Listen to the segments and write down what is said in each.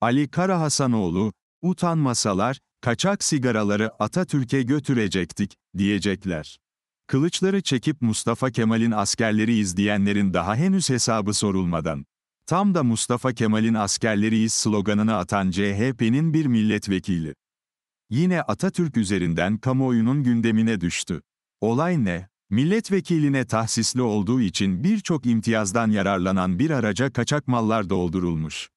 Ali Kara Hasanoğlu utanmasalar, kaçak sigaraları Atatürk'e götürecektik, diyecekler. Kılıçları çekip Mustafa Kemal'in askerleri izleyenlerin daha henüz hesabı sorulmadan. Tam da Mustafa Kemal'in askerleriyiz sloganını atan CHP'nin bir milletvekili. Yine Atatürk üzerinden kamuoyunun gündemine düştü. Olay ne? Milletvekiline tahsisli olduğu için birçok imtiyazdan yararlanan bir araca kaçak mallar doldurulmuş.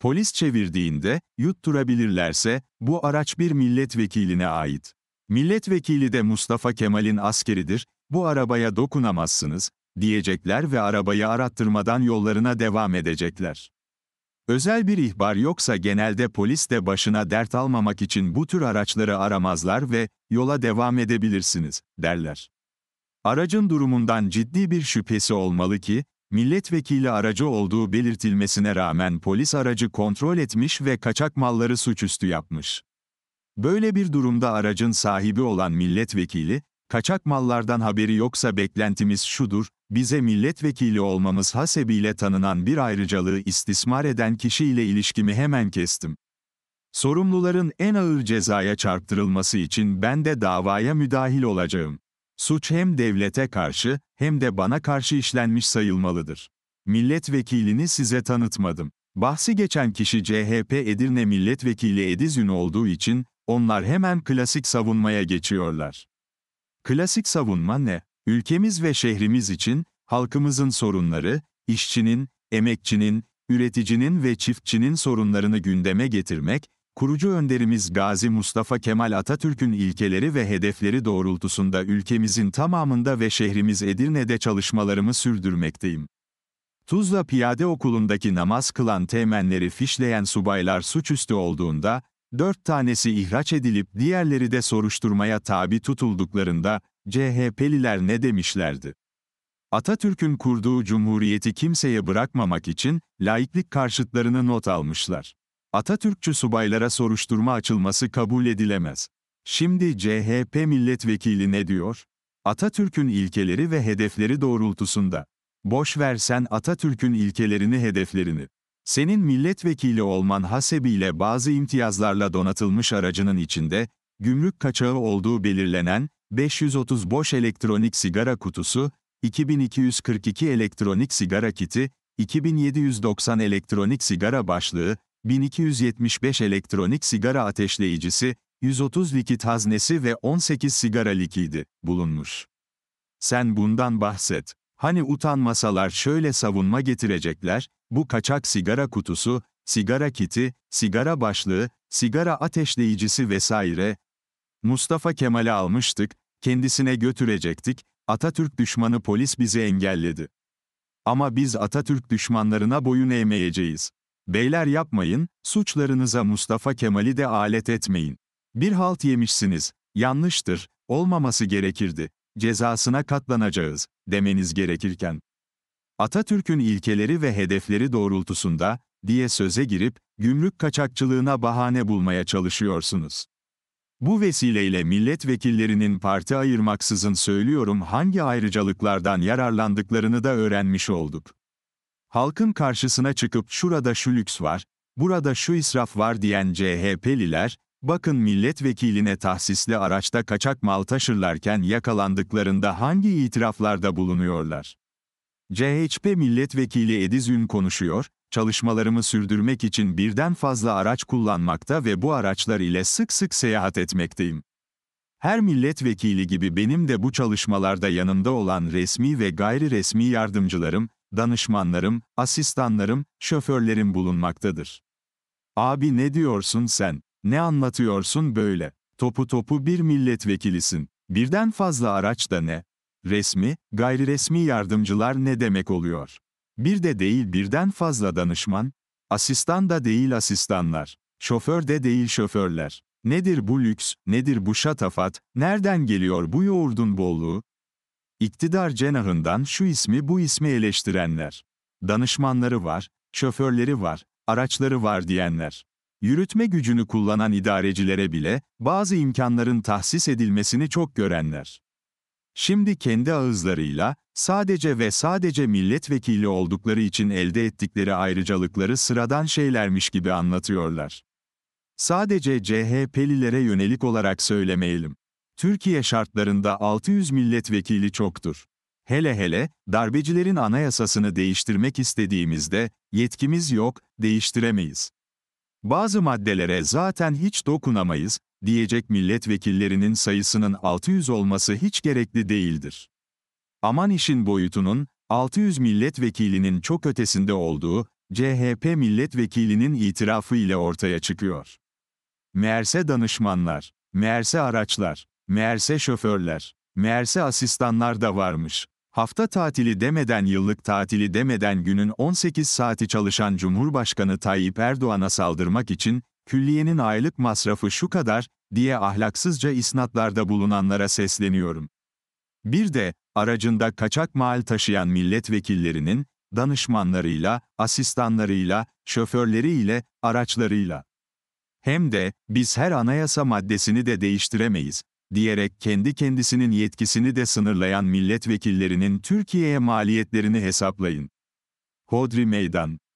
Polis çevirdiğinde, yutturabilirlerse, bu araç bir milletvekiline ait. Milletvekili de Mustafa Kemal'in askeridir, bu arabaya dokunamazsınız, diyecekler ve arabayı arattırmadan yollarına devam edecekler. Özel bir ihbar yoksa genelde polis de başına dert almamak için bu tür araçları aramazlar ve yola devam edebilirsiniz, derler. Aracın durumundan ciddi bir şüphesi olmalı ki, milletvekili aracı olduğu belirtilmesine rağmen polis aracı kontrol etmiş ve kaçak malları suçüstü yapmış. Böyle bir durumda aracın sahibi olan milletvekili, kaçak mallardan haberi yoksa beklentimiz şudur, bize milletvekili olmamız hasebiyle tanınan bir ayrıcalığı istismar eden kişiyle ilişkimi hemen kestim. Sorumluların en ağır cezaya çarptırılması için ben de davaya müdahil olacağım. Suç hem devlete karşı hem de bana karşı işlenmiş sayılmalıdır. Milletvekilini size tanıtmadım. Bahsi geçen kişi CHP Edirne Milletvekili Ediz Ün olduğu için onlar hemen klasik savunmaya geçiyorlar. Klasik savunma ne? Ülkemiz ve şehrimiz için halkımızın sorunları, işçinin, emekçinin, üreticinin ve çiftçinin sorunlarını gündeme getirmek Kurucu önderimiz Gazi Mustafa Kemal Atatürk'ün ilkeleri ve hedefleri doğrultusunda ülkemizin tamamında ve şehrimiz Edirne'de çalışmalarımı sürdürmekteyim. Tuzla Piyade Okulu'ndaki namaz kılan teğmenleri fişleyen subaylar suçüstü olduğunda, dört tanesi ihraç edilip diğerleri de soruşturmaya tabi tutulduklarında, CHP'liler ne demişlerdi? Atatürk'ün kurduğu cumhuriyeti kimseye bırakmamak için, laiklik karşıtlarını not almışlar. Atatürkçü subaylara soruşturma açılması kabul edilemez. Şimdi CHP milletvekili ne diyor? Atatürk'ün ilkeleri ve hedefleri doğrultusunda. Boş versen Atatürk'ün ilkelerini hedeflerini. Senin milletvekili olman hasebiyle bazı imtiyazlarla donatılmış aracının içinde, gümrük kaçağı olduğu belirlenen, 530 boş elektronik sigara kutusu, 2242 elektronik sigara kiti, 2790 elektronik sigara başlığı, 1275 elektronik sigara ateşleyicisi, 130 likit haznesi ve 18 sigara likidi bulunmuş. Sen bundan bahset. Hani utanmasalar şöyle savunma getirecekler, bu kaçak sigara kutusu, sigara kiti, sigara başlığı, sigara ateşleyicisi vesaire. Mustafa Kemal'i almıştık, kendisine götürecektik, Atatürk düşmanı polis bizi engelledi. Ama biz Atatürk düşmanlarına boyun eğmeyeceğiz. Beyler yapmayın, suçlarınıza Mustafa Kemal'i de alet etmeyin. Bir halt yemişsiniz, yanlıştır, olmaması gerekirdi, cezasına katlanacağız, demeniz gerekirken. Atatürk'ün ilkeleri ve hedefleri doğrultusunda, diye söze girip, gümrük kaçakçılığına bahane bulmaya çalışıyorsunuz. Bu vesileyle milletvekillerinin parti ayırmaksızın söylüyorum hangi ayrıcalıklardan yararlandıklarını da öğrenmiş olduk. Halkın karşısına çıkıp şurada şu lüks var, burada şu israf var diyen CHP'liler, bakın milletvekiline tahsisli araçta kaçak mal taşırlarken yakalandıklarında hangi itiraflarda bulunuyorlar? CHP milletvekili Ediz Ün konuşuyor, çalışmalarımı sürdürmek için birden fazla araç kullanmakta ve bu araçlar ile sık sık seyahat etmekteyim. Her milletvekili gibi benim de bu çalışmalarda yanımda olan resmi ve gayri resmi yardımcılarım, danışmanlarım, asistanlarım, şoförlerim bulunmaktadır. Abi ne diyorsun sen? Ne anlatıyorsun böyle? Topu topu bir milletvekilisin. Birden fazla araç da ne? Resmi, gayri resmi yardımcılar ne demek oluyor? Bir de değil birden fazla danışman, asistan da değil asistanlar, şoför de değil şoförler. Nedir bu lüks, nedir bu şatafat, nereden geliyor bu yoğurdun bolluğu, İktidar cenahından şu ismi bu ismi eleştirenler. Danışmanları var, şoförleri var, araçları var diyenler. Yürütme gücünü kullanan idarecilere bile bazı imkanların tahsis edilmesini çok görenler. Şimdi kendi ağızlarıyla sadece ve sadece milletvekili oldukları için elde ettikleri ayrıcalıkları sıradan şeylermiş gibi anlatıyorlar. Sadece CHP'lilere yönelik olarak söylemeyelim. Türkiye şartlarında 600 milletvekili çoktur. Hele hele, darbecilerin anayasasını değiştirmek istediğimizde, yetkimiz yok, değiştiremeyiz. Bazı maddelere zaten hiç dokunamayız, diyecek milletvekillerinin sayısının 600 olması hiç gerekli değildir. Aman işin boyutunun, 600 milletvekilinin çok ötesinde olduğu, CHP milletvekilinin itirafı ile ortaya çıkıyor. Meğerse danışmanlar, meğerse araçlar, Meğerse şoförler, meğerse asistanlar da varmış. Hafta tatili demeden yıllık tatili demeden günün 18 saati çalışan Cumhurbaşkanı Tayyip Erdoğan'a saldırmak için, külliyenin aylık masrafı şu kadar, diye ahlaksızca isnatlarda bulunanlara sesleniyorum. Bir de, aracında kaçak mal taşıyan milletvekillerinin, danışmanlarıyla, asistanlarıyla, şoförleriyle, araçlarıyla. Hem de, biz her anayasa maddesini de değiştiremeyiz, diyerek kendi kendisinin yetkisini de sınırlayan milletvekillerinin Türkiye'ye maliyetlerini hesaplayın. Hodri Meydan